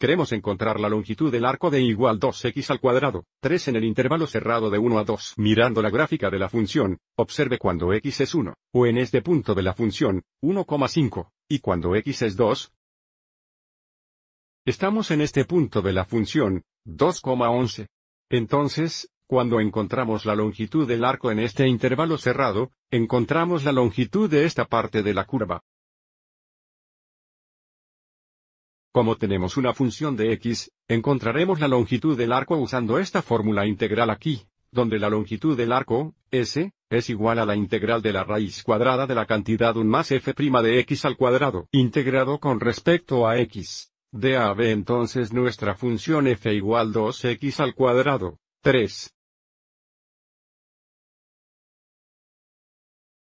Queremos encontrar la longitud del arco de igual 2x al cuadrado, 3 en el intervalo cerrado de 1 a 2. Mirando la gráfica de la función, observe cuando x es 1, o en este punto de la función, 1,5, y cuando x es 2. Estamos en este punto de la función, 2,11. Entonces, cuando encontramos la longitud del arco en este intervalo cerrado, encontramos la longitud de esta parte de la curva. Como tenemos una función de x, encontraremos la longitud del arco usando esta fórmula integral aquí, donde la longitud del arco, s, es igual a la integral de la raíz cuadrada de la cantidad 1 más f' de x al cuadrado integrado con respecto a x. De a, b entonces nuestra función f igual 2x al cuadrado, 3.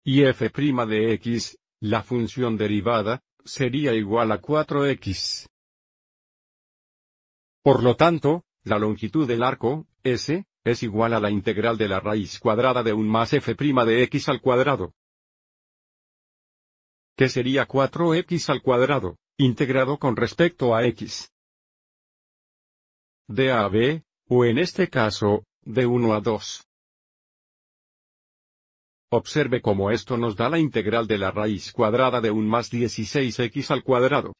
Y f' de x, la función derivada, sería igual a 4x. Por lo tanto, la longitud del arco, S, es igual a la integral de la raíz cuadrada de 1 más f' de x al cuadrado. Que sería 4x al cuadrado, integrado con respecto a x. De a a b, o en este caso, de 1 a 2. Observe cómo esto nos da la integral de la raíz cuadrada de 1 más 16x al cuadrado.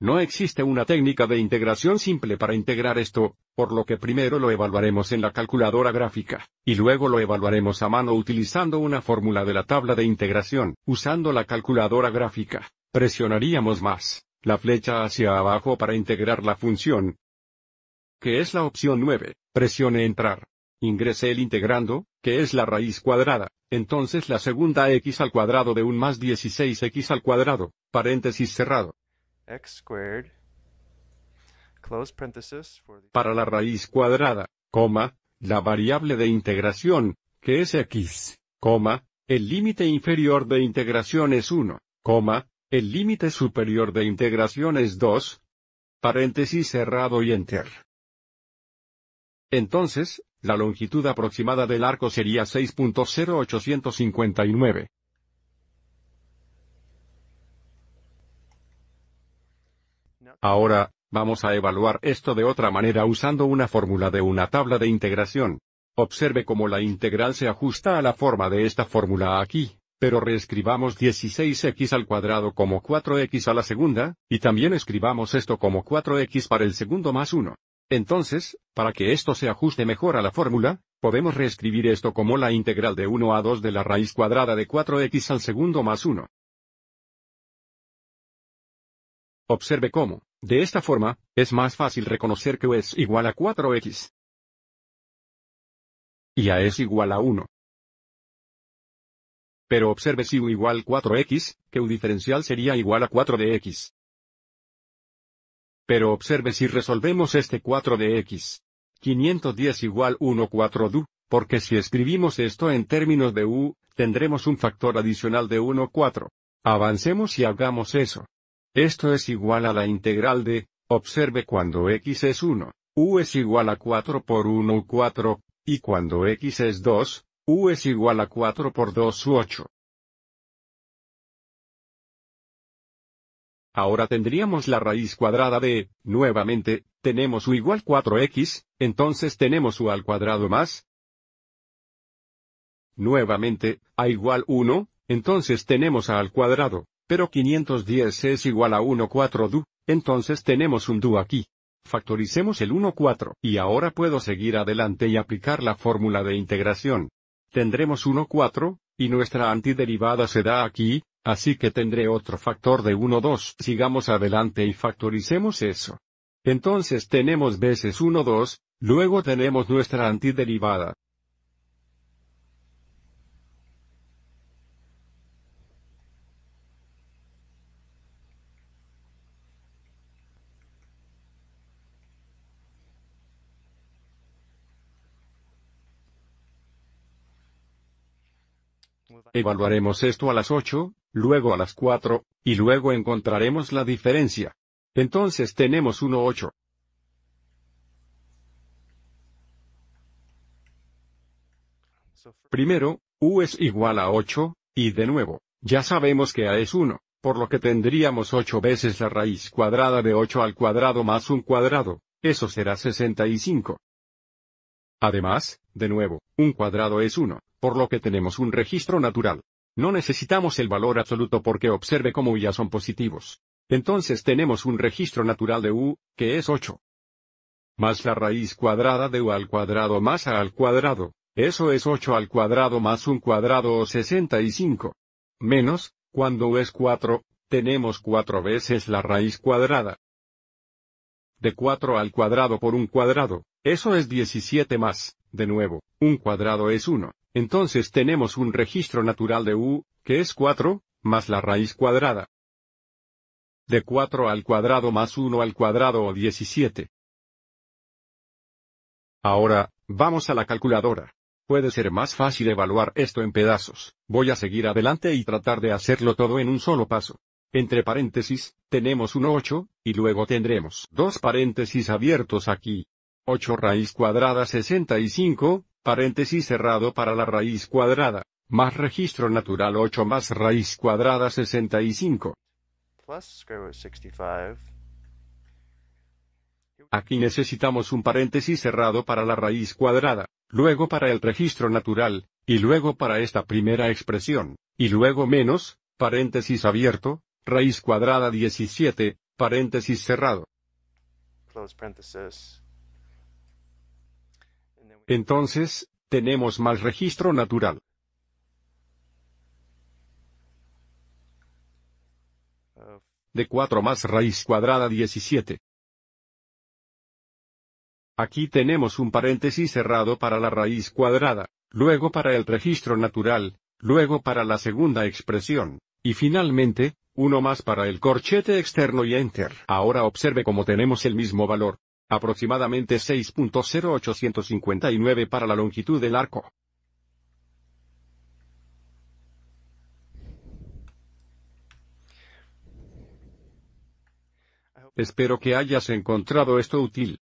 No existe una técnica de integración simple para integrar esto, por lo que primero lo evaluaremos en la calculadora gráfica, y luego lo evaluaremos a mano utilizando una fórmula de la tabla de integración. Usando la calculadora gráfica, presionaríamos más la flecha hacia abajo para integrar la función, que es la opción 9. Presione entrar. Ingrese el integrando, que es la raíz cuadrada, entonces la segunda x al cuadrado de un más 16x al cuadrado, paréntesis cerrado x Para la raíz cuadrada, coma, la variable de integración, que es x, coma, el límite inferior de integración es 1, coma, el límite superior de integración es 2, paréntesis cerrado y enter. Entonces, la longitud aproximada del arco sería 6.0859. Ahora, vamos a evaluar esto de otra manera usando una fórmula de una tabla de integración. Observe cómo la integral se ajusta a la forma de esta fórmula aquí, pero reescribamos 16x al cuadrado como 4x a la segunda, y también escribamos esto como 4x para el segundo más 1. Entonces, para que esto se ajuste mejor a la fórmula, podemos reescribir esto como la integral de 1 a 2 de la raíz cuadrada de 4x al segundo más 1. Observe cómo, de esta forma, es más fácil reconocer que U es igual a 4x. Y A es igual a 1. Pero observe si U igual 4x, que U diferencial sería igual a 4 de Pero observe si resolvemos este 4 de x. 510 igual 1 4 du, porque si escribimos esto en términos de u, tendremos un factor adicional de 1 4. Avancemos y hagamos eso. Esto es igual a la integral de, observe cuando x es 1, u es igual a 4 por 1 u 4, y cuando x es 2, u es igual a 4 por 2 u 8. Ahora tendríamos la raíz cuadrada de, nuevamente, tenemos u igual 4x, entonces tenemos u al cuadrado más. Nuevamente, a igual 1, entonces tenemos a al cuadrado. Pero 510 es igual a 1,4 du, entonces tenemos un du aquí. Factoricemos el 1,4, y ahora puedo seguir adelante y aplicar la fórmula de integración. Tendremos 1,4, y nuestra antiderivada se da aquí, así que tendré otro factor de 1 2. Sigamos adelante y factoricemos eso. Entonces tenemos veces 1 2, luego tenemos nuestra antiderivada, Evaluaremos esto a las 8, luego a las 4, y luego encontraremos la diferencia. Entonces tenemos 1, 1,8. Primero, U es igual a 8, y de nuevo, ya sabemos que A es 1, por lo que tendríamos 8 veces la raíz cuadrada de 8 al cuadrado más 1 cuadrado, eso será 65. Además, de nuevo, un cuadrado es 1, por lo que tenemos un registro natural. No necesitamos el valor absoluto porque observe cómo ya son positivos. Entonces tenemos un registro natural de u, que es 8. Más la raíz cuadrada de u al cuadrado más a al cuadrado, eso es 8 al cuadrado más un cuadrado o 65. Menos, cuando u es 4, tenemos 4 veces la raíz cuadrada. De 4 al cuadrado por un cuadrado, eso es 17 más, de nuevo, un cuadrado es 1. Entonces tenemos un registro natural de u, que es 4, más la raíz cuadrada. De 4 al cuadrado más 1 al cuadrado o 17. Ahora, vamos a la calculadora. Puede ser más fácil evaluar esto en pedazos. Voy a seguir adelante y tratar de hacerlo todo en un solo paso. Entre paréntesis, tenemos un 8, y luego tendremos dos paréntesis abiertos aquí. 8 raíz cuadrada 65, Paréntesis cerrado para la raíz cuadrada, más registro natural 8 más raíz cuadrada 65. Aquí necesitamos un paréntesis cerrado para la raíz cuadrada, luego para el registro natural, y luego para esta primera expresión, y luego menos, paréntesis abierto, raíz cuadrada 17, paréntesis cerrado. Entonces, tenemos más registro natural. De 4 más raíz cuadrada 17. Aquí tenemos un paréntesis cerrado para la raíz cuadrada, luego para el registro natural, luego para la segunda expresión, y finalmente, uno más para el corchete externo y enter. Ahora observe cómo tenemos el mismo valor, aproximadamente 6.0859 para la longitud del arco. Espero que hayas encontrado esto útil.